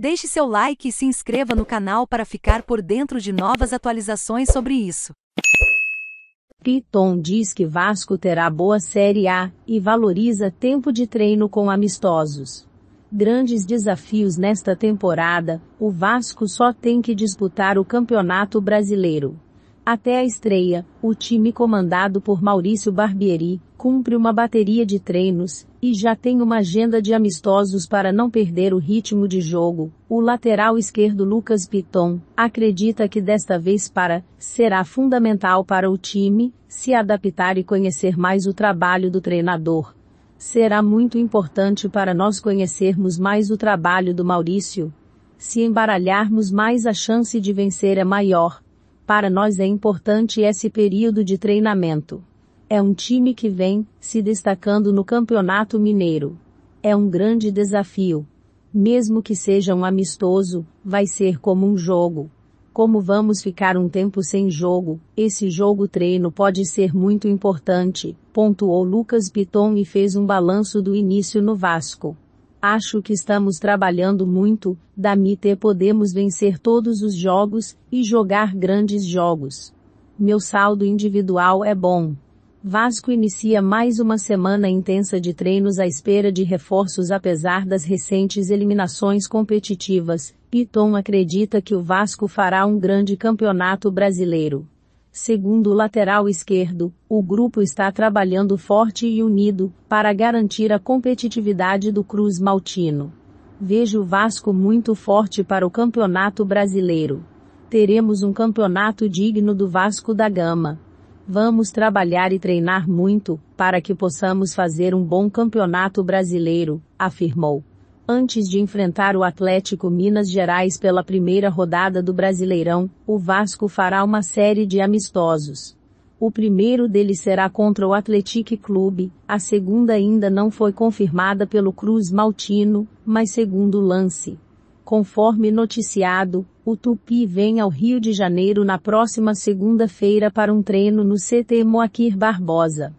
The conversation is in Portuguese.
Deixe seu like e se inscreva no canal para ficar por dentro de novas atualizações sobre isso. Piton diz que Vasco terá boa Série A e valoriza tempo de treino com amistosos. Grandes desafios nesta temporada, o Vasco só tem que disputar o Campeonato Brasileiro. Até a estreia, o time comandado por Maurício Barbieri cumpre uma bateria de treinos, e já tem uma agenda de amistosos para não perder o ritmo de jogo. O lateral esquerdo Lucas Piton acredita que desta vez para será fundamental para o time se adaptar e conhecer mais o trabalho do treinador. Será muito importante para nós conhecermos mais o trabalho do Maurício. Se embaralharmos mais a chance de vencer é maior. Para nós é importante esse período de treinamento. É um time que vem se destacando no Campeonato Mineiro. É um grande desafio. Mesmo que seja um amistoso, vai ser como um jogo. Como vamos ficar um tempo sem jogo, esse jogo treino pode ser muito importante, pontuou Lucas Piton e fez um balanço do início no Vasco. Acho que estamos trabalhando muito, da MIT podemos vencer todos os jogos e jogar grandes jogos. Meu saldo individual é bom. Vasco inicia mais uma semana intensa de treinos à espera de reforços apesar das recentes eliminações competitivas. Piton acredita que o Vasco fará um grande campeonato brasileiro. Segundo o lateral esquerdo, o grupo está trabalhando forte e unido para garantir a competitividade do Cruz Maltino. Vejo o Vasco muito forte para o Campeonato Brasileiro. Teremos um campeonato digno do Vasco da Gama Vamos trabalhar e treinar muito, para que possamos fazer um bom campeonato brasileiro, afirmou. Antes de enfrentar o Atlético Minas Gerais pela primeira rodada do Brasileirão, o Vasco fará uma série de amistosos. O primeiro deles será contra o Atlético Clube, a segunda ainda não foi confirmada pelo Cruz Maltino, mas segundo lance. Conforme noticiado, o Tupi vem ao Rio de Janeiro na próxima segunda-feira para um treino no CT Moacir Barbosa.